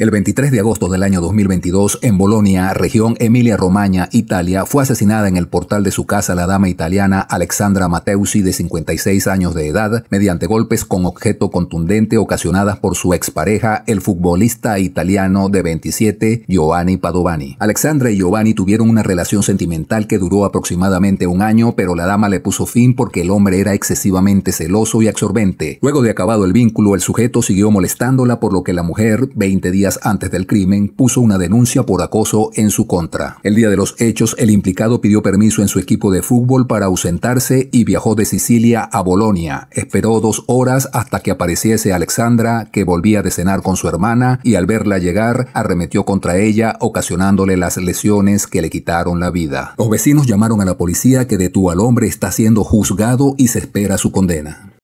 El 23 de agosto del año 2022, en Bolonia, región Emilia-Romagna, Italia, fue asesinada en el portal de su casa la dama italiana Alexandra Mateusi, de 56 años de edad, mediante golpes con objeto contundente ocasionadas por su expareja, el futbolista italiano de 27, Giovanni Padovani. Alexandra y Giovanni tuvieron una relación sentimental que duró aproximadamente un año, pero la dama le puso fin porque el hombre era excesivamente celoso y absorbente. Luego de acabado el vínculo, el sujeto siguió molestándola, por lo que la mujer, 20 días antes del crimen, puso una denuncia por acoso en su contra. El día de los hechos, el implicado pidió permiso en su equipo de fútbol para ausentarse y viajó de Sicilia a Bolonia. Esperó dos horas hasta que apareciese Alexandra, que volvía de cenar con su hermana y al verla llegar, arremetió contra ella, ocasionándole las lesiones que le quitaron la vida. Los vecinos llamaron a la policía que detuvo al hombre, está siendo juzgado y se espera su condena.